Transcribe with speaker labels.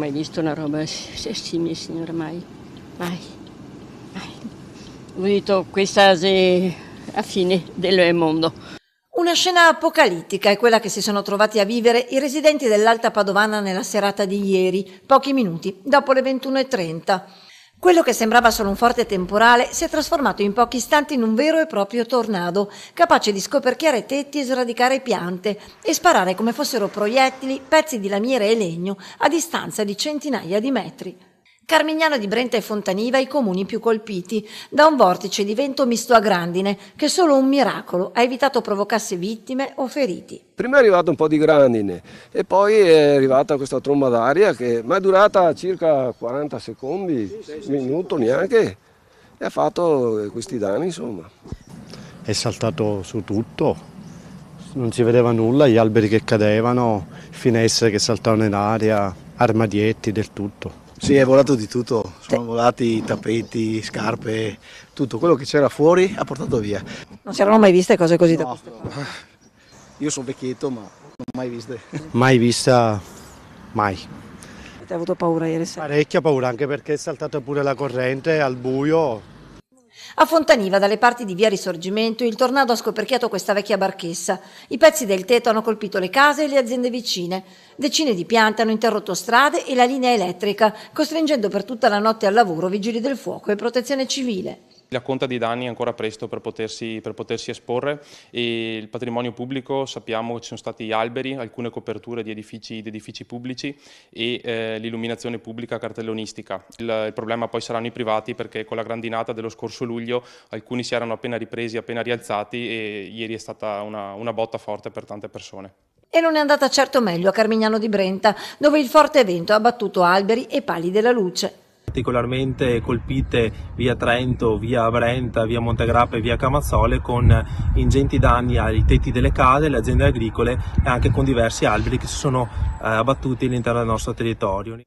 Speaker 1: mai visto una roba simile, signora, mai. Mai. Mai. Ho detto, questa è la fine del mondo. Una scena apocalittica è quella che si sono trovati a vivere i residenti dell'Alta Padovana nella serata di ieri, pochi minuti dopo le 21.30. Quello che sembrava solo un forte temporale si è trasformato in pochi istanti in un vero e proprio tornado, capace di scoperchiare tetti e sradicare piante e sparare come fossero proiettili pezzi di lamiere e legno a distanza di centinaia di metri. Carmignano di Brenta e Fontaniva i comuni più colpiti da un vortice di vento misto a grandine che solo un miracolo ha evitato provocasse vittime o feriti. Prima è arrivato un po' di grandine e poi è arrivata questa tromba d'aria che ma è durata circa 40 secondi, un minuto neanche e ha fatto questi danni insomma.
Speaker 2: È saltato su tutto, non si vedeva nulla, gli alberi che cadevano, finestre che saltavano in aria,
Speaker 1: armadietti del tutto. Sì, è volato di tutto, sono volati tappeti, scarpe, tutto quello che c'era fuori ha portato via.
Speaker 2: Non si erano mai viste cose così no. da queste parti?
Speaker 1: Io sono vecchietto ma non mai viste.
Speaker 2: Mai vista, mai. Avete avuto paura ieri sera? Parecchia paura anche perché è saltata pure la corrente al buio,
Speaker 1: a Fontaniva, dalle parti di via Risorgimento, il tornado ha scoperchiato questa vecchia barchessa. I pezzi del tetto hanno colpito le case e le aziende vicine. Decine di piante hanno interrotto strade e la linea elettrica, costringendo per tutta la notte al lavoro vigili del fuoco e protezione civile.
Speaker 2: La conta dei danni è ancora presto per potersi, per potersi esporre e il patrimonio pubblico sappiamo che ci sono stati alberi, alcune coperture di edifici, di edifici pubblici e eh, l'illuminazione pubblica cartellonistica. Il, il problema poi saranno i privati perché con la grandinata dello scorso luglio alcuni si erano appena ripresi, appena rialzati e ieri è stata una, una botta forte per tante persone.
Speaker 1: E non è andata certo meglio a Carmignano di Brenta, dove il forte vento ha battuto alberi e pali della luce
Speaker 2: particolarmente colpite via Trento, via Brenta, via Montegrappa e via Camazzole con ingenti danni ai tetti delle case, alle aziende agricole e anche con diversi alberi che si sono eh, abbattuti all'interno del nostro territorio.